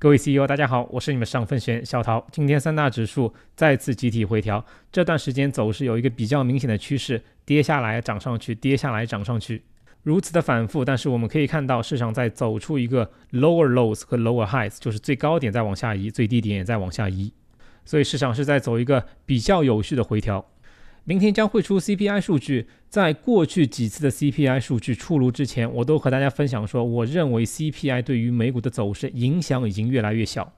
各位 CEO，大家好，我是你们上分轩小陶。今天三大指数再次集体回调，这段时间走势有一个比较明显的趋势，跌下来涨上去，跌下来涨上去，如此的反复。但是我们可以看到，市场在走出一个 lower lows 和 lower highs，就是最高点再往下移，最低点也再往下移，所以市场是在走一个比较有序的回调。明天将会出 CPI 数据，在过去几次的 CPI 数据出炉之前，我都和大家分享说，我认为 CPI 对于美股的走势影响已经越来越小。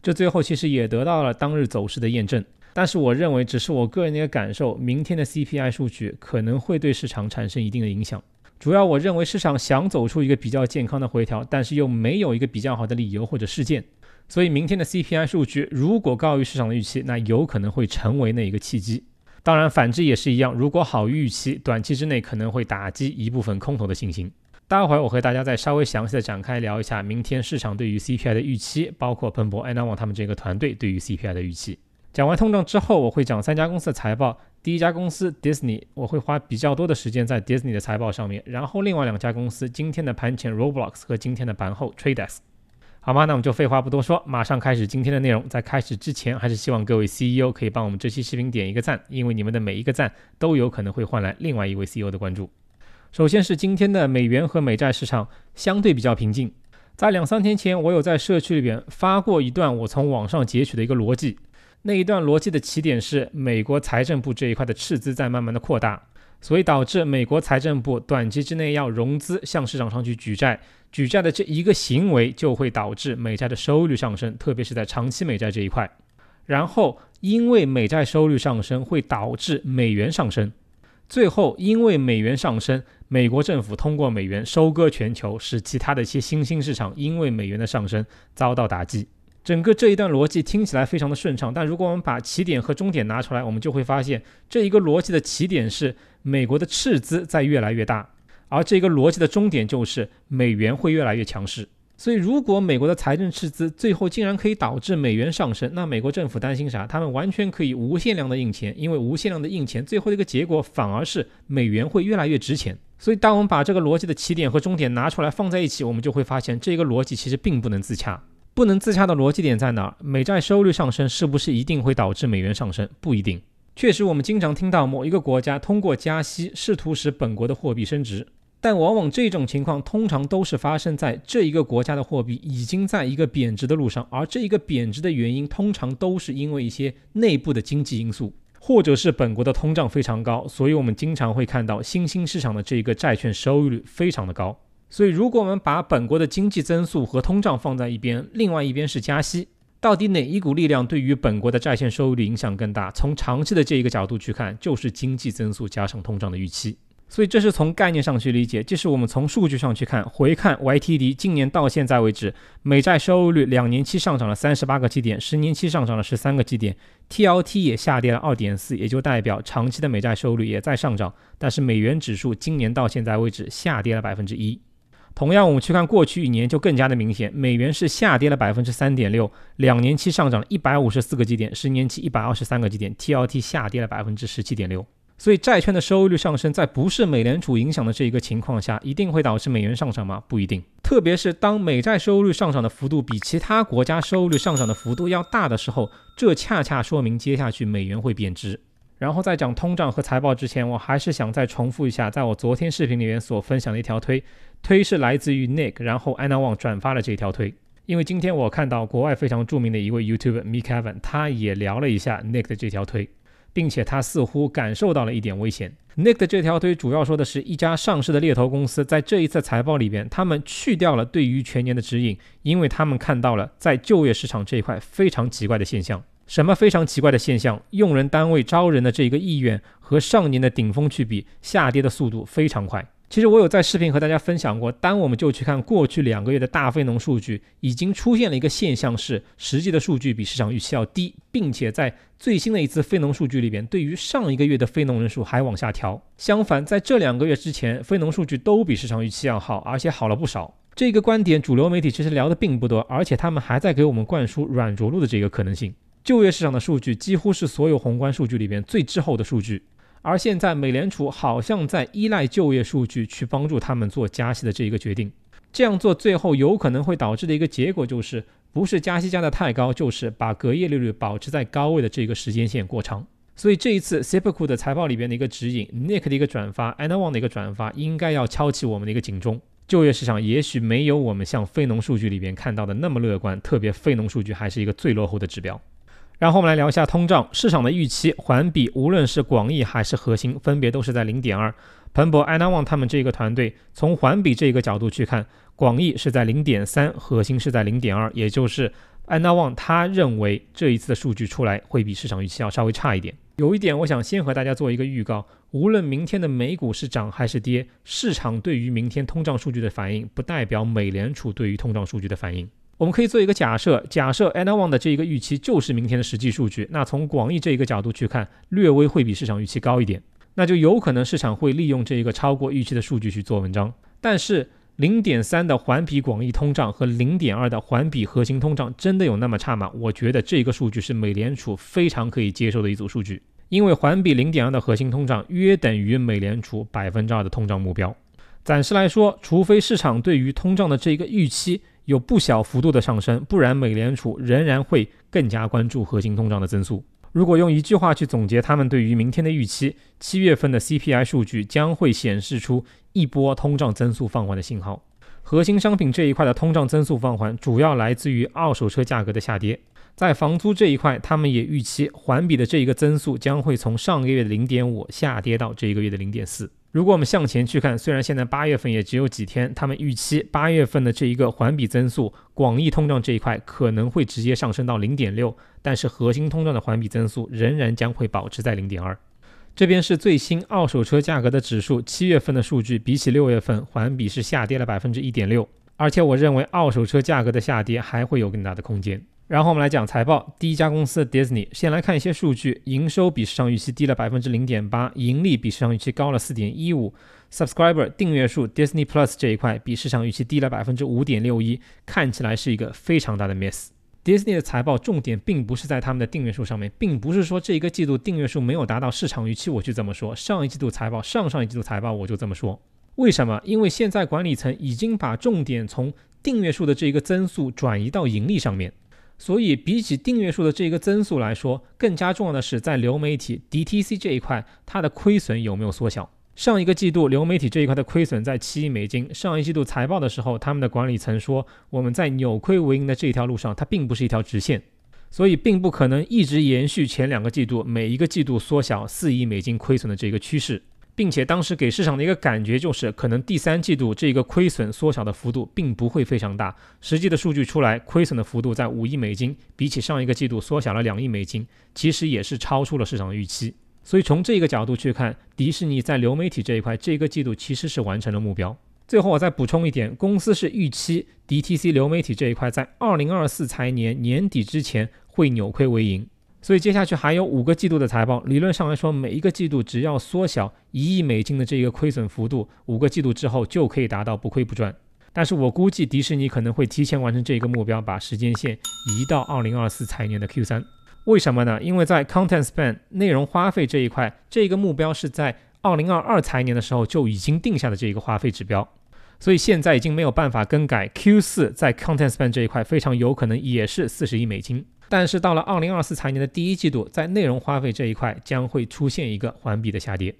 这最后其实也得到了当日走势的验证。但是我认为，只是我个人的一个感受，明天的 CPI 数据可能会对市场产生一定的影响。主要我认为市场想走出一个比较健康的回调，但是又没有一个比较好的理由或者事件，所以明天的 CPI 数据如果高于市场的预期，那有可能会成为那一个契机。当然，反之也是一样。如果好预期，短期之内可能会打击一部分空头的信心。待会儿我和大家再稍微详细的展开聊一下，明天市场对于 CPI 的预期，包括彭博、i n 网他们这个团队对于 CPI 的预期。讲完通胀之后，我会讲三家公司的财报。第一家公司 Disney，我会花比较多的时间在 Disney 的财报上面。然后另外两家公司，今天的盘前 Roblox 和今天的盘后 Trades。好吗？那我们就废话不多说，马上开始今天的内容。在开始之前，还是希望各位 CEO 可以帮我们这期视频点一个赞，因为你们的每一个赞都有可能会换来另外一位 CEO 的关注。首先是今天的美元和美债市场相对比较平静。在两三天前，我有在社区里边发过一段我从网上截取的一个逻辑，那一段逻辑的起点是美国财政部这一块的赤字在慢慢的扩大。所以导致美国财政部短期之内要融资，向市场上去举债，举债的这一个行为就会导致美债的收益率上升，特别是在长期美债这一块。然后，因为美债收益率上升，会导致美元上升。最后，因为美元上升，美国政府通过美元收割全球，使其他的一些新兴市场因为美元的上升遭到打击。整个这一段逻辑听起来非常的顺畅，但如果我们把起点和终点拿出来，我们就会发现这一个逻辑的起点是美国的赤字在越来越大，而这个逻辑的终点就是美元会越来越强势。所以，如果美国的财政赤字最后竟然可以导致美元上升，那美国政府担心啥？他们完全可以无限量的印钱，因为无限量的印钱最后的一个结果反而是美元会越来越值钱。所以，当我们把这个逻辑的起点和终点拿出来放在一起，我们就会发现这一个逻辑其实并不能自洽。不能自洽的逻辑点在哪儿？美债收益率上升是不是一定会导致美元上升？不一定。确实，我们经常听到某一个国家通过加息试图使本国的货币升值，但往往这种情况通常都是发生在这一个国家的货币已经在一个贬值的路上，而这一个贬值的原因通常都是因为一些内部的经济因素，或者是本国的通胀非常高。所以，我们经常会看到新兴市场的这一个债券收益率非常的高。所以，如果我们把本国的经济增速和通胀放在一边，另外一边是加息，到底哪一股力量对于本国的债券收益率影响更大？从长期的这一个角度去看，就是经济增速加上通胀的预期。所以，这是从概念上去理解，这是我们从数据上去看。回看 YTD 今年到现在为止，美债收益率两年期上涨了三十八个基点，十年期上涨了十三个基点，TLT 也下跌了二点四，也就代表长期的美债收益率也在上涨。但是，美元指数今年到现在为止下跌了百分之一。同样，我们去看过去一年就更加的明显，美元是下跌了百分之三点六，两年期上涨了一百五十四个基点，十年期一百二十三个基点，TLT 下跌了百分之十七点六。所以，债券的收益率上升，在不是美联储影响的这一个情况下，一定会导致美元上涨吗？不一定，特别是当美债收益率上涨的幅度比其他国家收益率上涨的幅度要大的时候，这恰恰说明接下去美元会贬值。然后在讲通胀和财报之前，我还是想再重复一下，在我昨天视频里面所分享的一条推，推是来自于 Nick，然后 a n n a w a n 转发了这条推，因为今天我看到国外非常著名的一位 YouTube Mike Kevin，他也聊了一下 Nick 的这条推，并且他似乎感受到了一点危险。Nick 的这条推主要说的是一家上市的猎头公司，在这一次财报里边，他们去掉了对于全年的指引，因为他们看到了在就业市场这一块非常奇怪的现象。什么非常奇怪的现象？用人单位招人的这一个意愿和上年的顶峰去比，下跌的速度非常快。其实我有在视频和大家分享过，单我们就去看过去两个月的大非农数据，已经出现了一个现象是，实际的数据比市场预期要低，并且在最新的一次非农数据里边，对于上一个月的非农人数还往下调。相反，在这两个月之前，非农数据都比市场预期要好，而且好了不少。这个观点，主流媒体其实聊的并不多，而且他们还在给我们灌输软着陆的这个可能性。就业市场的数据几乎是所有宏观数据里边最滞后的数据，而现在美联储好像在依赖就业数据去帮助他们做加息的这一个决定，这样做最后有可能会导致的一个结果就是，不是加息加的太高，就是把隔夜利率保持在高位的这一个时间线过长。所以这一次 s i p c o 的财报里边的一个指引，Nick 的一个转发，Anwar 的一个转发，应该要敲起我们的一个警钟。就业市场也许没有我们像非农数据里边看到的那么乐观，特别非农数据还是一个最落后的指标。然后我们来聊一下通胀市场的预期环比，无论是广义还是核心，分别都是在零点二。彭博、安纳旺他们这个团队从环比这个角度去看，广义是在零点三，核心是在零点二，也就是安纳旺他认为这一次的数据出来会比市场预期要稍微差一点。有一点我想先和大家做一个预告，无论明天的美股是涨还是跌，市场对于明天通胀数据的反应不代表美联储对于通胀数据的反应。我们可以做一个假设，假设 a n o n e 的这一个预期就是明天的实际数据。那从广义这一个角度去看，略微会比市场预期高一点，那就有可能市场会利用这一个超过预期的数据去做文章。但是零点三的环比广义通胀和零点二的环比核心通胀真的有那么差吗？我觉得这个数据是美联储非常可以接受的一组数据，因为环比零点二的核心通胀约等于美联储百分之二的通胀目标。暂时来说，除非市场对于通胀的这一个预期有不小幅度的上升，不然美联储仍然会更加关注核心通胀的增速。如果用一句话去总结他们对于明天的预期，七月份的 CPI 数据将会显示出一波通胀增速放缓的信号。核心商品这一块的通胀增速放缓，主要来自于二手车价格的下跌。在房租这一块，他们也预期环比的这一个增速将会从上个月的零点五下跌到这一个月的零点四。如果我们向前去看，虽然现在八月份也只有几天，他们预期八月份的这一个环比增速，广义通胀这一块可能会直接上升到零点六，但是核心通胀的环比增速仍然将会保持在零点二。这边是最新二手车价格的指数，七月份的数据比起六月份环比是下跌了百分之一点六，而且我认为二手车价格的下跌还会有更大的空间。然后我们来讲财报，第一家公司 Disney，先来看一些数据：营收比市场预期低了百分之零点八，盈利比市场预期高了四点一五。Subscriber 订阅数 Disney Plus 这一块比市场预期低了百分之五点六一，看起来是一个非常大的 miss。Disney 的财报重点并不是在他们的订阅数上面，并不是说这一个季度订阅数没有达到市场预期，我就这么说。上一季度财报、上上一季度财报我就这么说。为什么？因为现在管理层已经把重点从订阅数的这一个增速转移到盈利上面。所以，比起订阅数的这个增速来说，更加重要的是，在流媒体 DTC 这一块，它的亏损有没有缩小？上一个季度流媒体这一块的亏损在七亿美金。上一季度财报的时候，他们的管理层说，我们在扭亏为盈的这条路上，它并不是一条直线，所以并不可能一直延续前两个季度每一个季度缩小四亿美金亏损的这个趋势。并且当时给市场的一个感觉就是，可能第三季度这个亏损缩小的幅度并不会非常大。实际的数据出来，亏损的幅度在五亿美金，比起上一个季度缩小了两亿美金，其实也是超出了市场的预期。所以从这个角度去看，迪士尼在流媒体这一块，这个季度其实是完成了目标。最后我再补充一点，公司是预期 DTC 流媒体这一块在二零二四财年年底之前会扭亏为盈。所以接下去还有五个季度的财报，理论上来说，每一个季度只要缩小一亿美金的这一个亏损幅度，五个季度之后就可以达到不亏不赚。但是我估计迪士尼可能会提前完成这一个目标，把时间线移到二零二四财年的 Q 三。为什么呢？因为在 Content Spend 内容花费这一块，这一个目标是在二零二二财年的时候就已经定下的这一个花费指标，所以现在已经没有办法更改。Q 四在 Content Spend 这一块非常有可能也是四十亿美金。但是到了二零二四财年的第一季度，在内容花费这一块将会出现一个环比的下跌。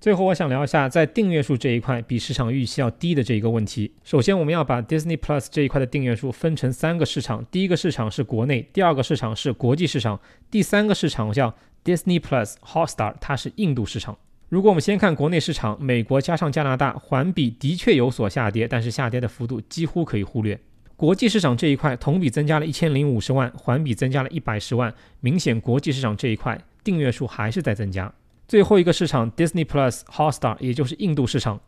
最后我想聊一下，在订阅数这一块比市场预期要低的这一个问题。首先，我们要把 Disney Plus 这一块的订阅数分成三个市场：第一个市场是国内，第二个市场是国际市场，第三个市场叫 Disney Plus Hotstar，它是印度市场。如果我们先看国内市场，美国加上加拿大，环比的确有所下跌，但是下跌的幅度几乎可以忽略。国际市场这一块同比增加了一千零五十万，环比增加了一百十万，明显国际市场这一块订阅数还是在增加。最后一个市场 Disney Plus Hotstar，也就是印度市场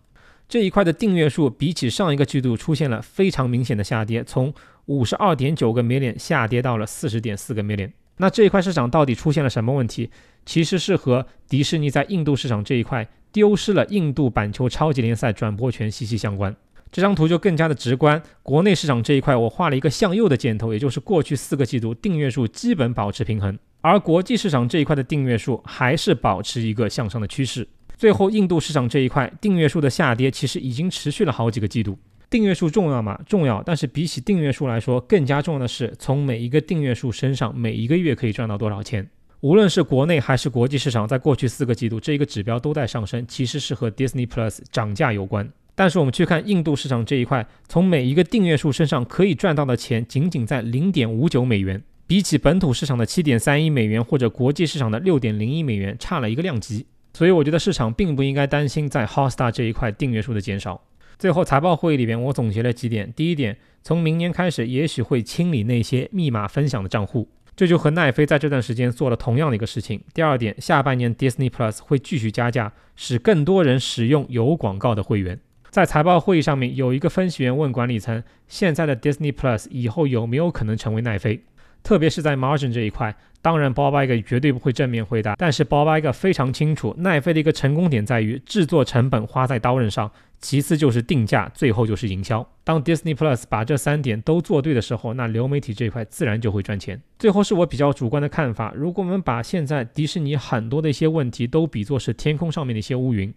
这一块的订阅数，比起上一个季度出现了非常明显的下跌，从五十二点九个 million 下跌到了四十点四个 million。那这一块市场到底出现了什么问题？其实是和迪士尼在印度市场这一块丢失了印度板球超级联赛转播权息息相关。这张图就更加的直观。国内市场这一块，我画了一个向右的箭头，也就是过去四个季度订阅数基本保持平衡。而国际市场这一块的订阅数还是保持一个向上的趋势。最后，印度市场这一块订阅数的下跌其实已经持续了好几个季度。订阅数重要吗？重要。但是比起订阅数来说，更加重要的是从每一个订阅数身上，每一个月可以赚到多少钱。无论是国内还是国际市场，在过去四个季度这一个指标都在上升，其实是和 Disney Plus 涨价有关。但是我们去看印度市场这一块，从每一个订阅数身上可以赚到的钱仅仅在零点五九美元，比起本土市场的七点三一美元或者国际市场的六点零一美元差了一个量级。所以我觉得市场并不应该担心在 Hotstar 这一块订阅数的减少。最后财报会议里边，我总结了几点：第一点，从明年开始也许会清理那些密码分享的账户，这就和奈飞在这段时间做了同样的一个事情；第二点，下半年 Disney Plus 会继续加价，使更多人使用有广告的会员。在财报会议上面，有一个分析员问管理层，现在的 Disney Plus 以后有没有可能成为奈飞？特别是在 margin 这一块，当然 Bob Iger 绝对不会正面回答，但是 Bob Iger 非常清楚，奈飞的一个成功点在于制作成本花在刀刃上，其次就是定价，最后就是营销。当 Disney Plus 把这三点都做对的时候，那流媒体这一块自然就会赚钱。最后是我比较主观的看法，如果我们把现在迪士尼很多的一些问题都比作是天空上面的一些乌云。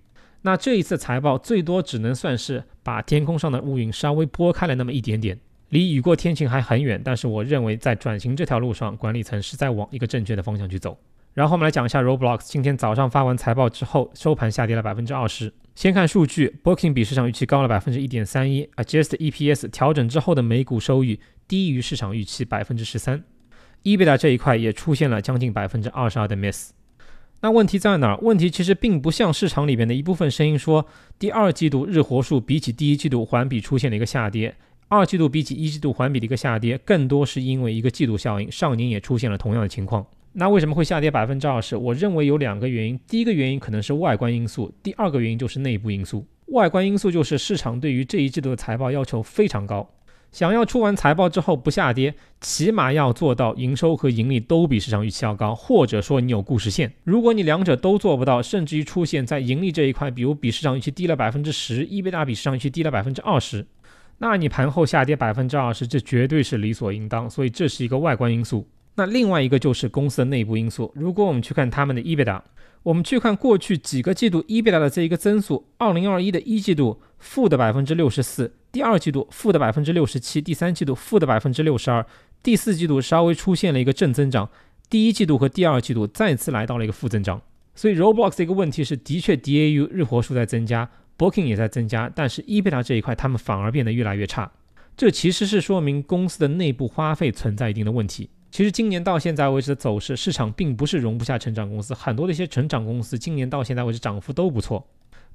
那这一次财报最多只能算是把天空上的乌云稍微拨开了那么一点点，离雨过天晴还很远。但是我认为在转型这条路上，管理层是在往一个正确的方向去走。然后我们来讲一下 Roblox，今天早上发完财报之后，收盘下跌了百分之二十。先看数据，Booking 比市场预期高了百分之一点三一 a d j u s t e p s 调整之后的每股收益低于市场预期百分之十三，E b d a 这一块也出现了将近百分之二十二的 miss。那问题在哪儿？问题其实并不像市场里边的一部分声音说，第二季度日活数比起第一季度环比出现了一个下跌，二季度比起一季度环比的一个下跌，更多是因为一个季度效应。上年也出现了同样的情况。那为什么会下跌百分之二十？我认为有两个原因，第一个原因可能是外观因素，第二个原因就是内部因素。外观因素就是市场对于这一季度的财报要求非常高。想要出完财报之后不下跌，起码要做到营收和盈利都比市场预期要高，或者说你有故事线。如果你两者都做不到，甚至于出现在盈利这一块，比如比市场预期低了百分之十，EBITDA 比市场预期低了百分之二十，那你盘后下跌百分之二十，这绝对是理所应当。所以这是一个外观因素。那另外一个就是公司的内部因素。如果我们去看他们的 EBITDA，我们去看过去几个季度 EBITDA 的这一个增速，二零二一的一季度负的百分之六十四。第二季度负的百分之六十七，第三季度负的百分之六十二，第四季度稍微出现了一个正增长，第一季度和第二季度再次来到了一个负增长。所以 Roblox 的一个问题是，的确 DAU 日活数在增加，Booking 也在增加，但是 EBITDA 这一块他们反而变得越来越差。这其实是说明公司的内部花费存在一定的问题。其实今年到现在为止的走势，市场并不是容不下成长公司，很多的一些成长公司今年到现在为止涨幅都不错。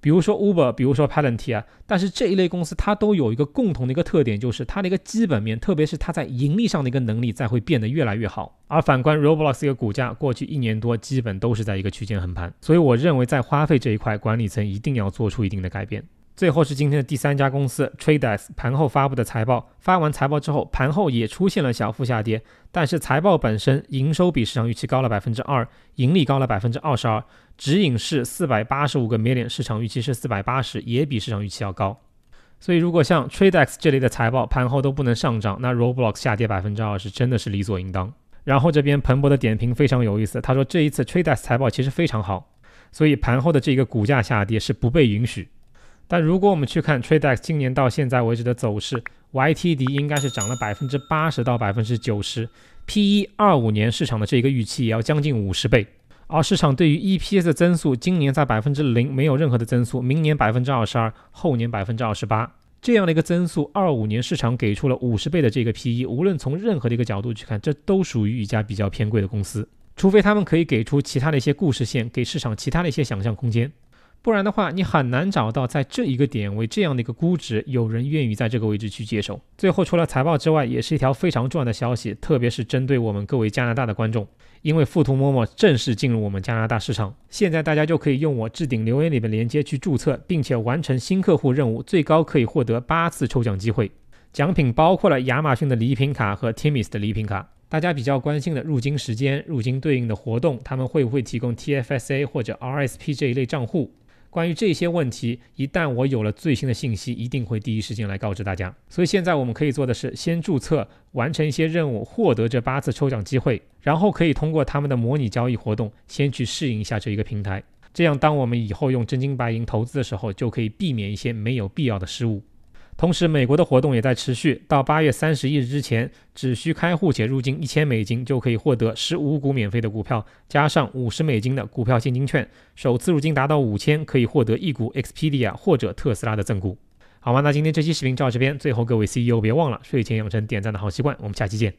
比如说 Uber，比如说 p a l a n t y 啊，但是这一类公司它都有一个共同的一个特点，就是它的一个基本面，特别是它在盈利上的一个能力，在会变得越来越好。而反观 Roblox 个股价，过去一年多基本都是在一个区间横盘，所以我认为在花费这一块，管理层一定要做出一定的改变。最后是今天的第三家公司 TradeX 盘后发布的财报，发完财报之后，盘后也出现了小幅下跌。但是财报本身营收比市场预期高了百分之二，盈利高了百分之二十二，指引是四百八十五个 million，市场预期是四百八十，也比市场预期要高。所以如果像 TradeX 这类的财报盘后都不能上涨，那 Roblox 下跌百分之二是真的是理所应当。然后这边彭博的点评非常有意思，他说这一次 TradeX 财报其实非常好，所以盘后的这个股价下跌是不被允许。但如果我们去看 TradeX 今年到现在为止的走势，YTD 应该是涨了百分之八十到百分之九十，P e 二五年市场的这个预期也要将近五十倍。而市场对于 EPS 的增速今年在百分之零没有任何的增速，明年百分之二十二，后年百分之二十八这样的一个增速，二五年市场给出了五十倍的这个 P e 无论从任何的一个角度去看，这都属于一家比较偏贵的公司，除非他们可以给出其他的一些故事线，给市场其他的一些想象空间。不然的话，你很难找到在这一个点位这样的一个估值，有人愿意在这个位置去接手。最后，除了财报之外，也是一条非常重要的消息，特别是针对我们各位加拿大的观众，因为富途摸摸正式进入我们加拿大市场。现在大家就可以用我置顶留言里的链接去注册，并且完成新客户任务，最高可以获得八次抽奖机会，奖品包括了亚马逊的礼品卡和 t e m i s 的礼品卡。大家比较关心的入金时间、入金对应的活动，他们会不会提供 TFSA 或者 RSP 这一类账户？关于这些问题，一旦我有了最新的信息，一定会第一时间来告知大家。所以现在我们可以做的是，先注册，完成一些任务，获得这八次抽奖机会，然后可以通过他们的模拟交易活动，先去适应一下这一个平台。这样，当我们以后用真金白银投资的时候，就可以避免一些没有必要的失误。同时，美国的活动也在持续，到八月三十一日之前，只需开户且入金一千美金，就可以获得十五股免费的股票，加上五十美金的股票现金券。首次入金达到五千，可以获得一股 e Xpedia 或者特斯拉的赠股。好吧，那今天这期视频就到这边。最后，各位 CEO 别忘了睡前养成点赞的好习惯。我们下期见。